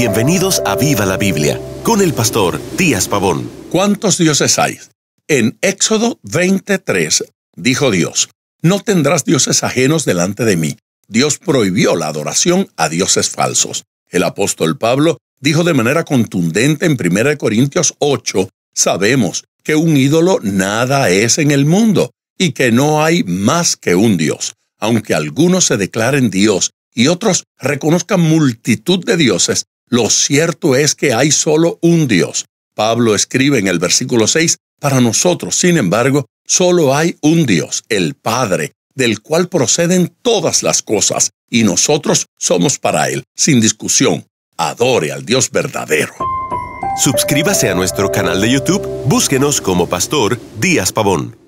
Bienvenidos a Viva la Biblia con el pastor Díaz Pavón. ¿Cuántos dioses hay? En Éxodo 23 dijo Dios, no tendrás dioses ajenos delante de mí. Dios prohibió la adoración a dioses falsos. El apóstol Pablo dijo de manera contundente en 1 Corintios 8, sabemos que un ídolo nada es en el mundo y que no hay más que un Dios. Aunque algunos se declaren Dios y otros reconozcan multitud de dioses, lo cierto es que hay solo un Dios. Pablo escribe en el versículo 6, para nosotros, sin embargo, solo hay un Dios, el Padre, del cual proceden todas las cosas, y nosotros somos para Él, sin discusión. Adore al Dios verdadero. Suscríbase a nuestro canal de YouTube, búsquenos como Pastor Díaz Pavón.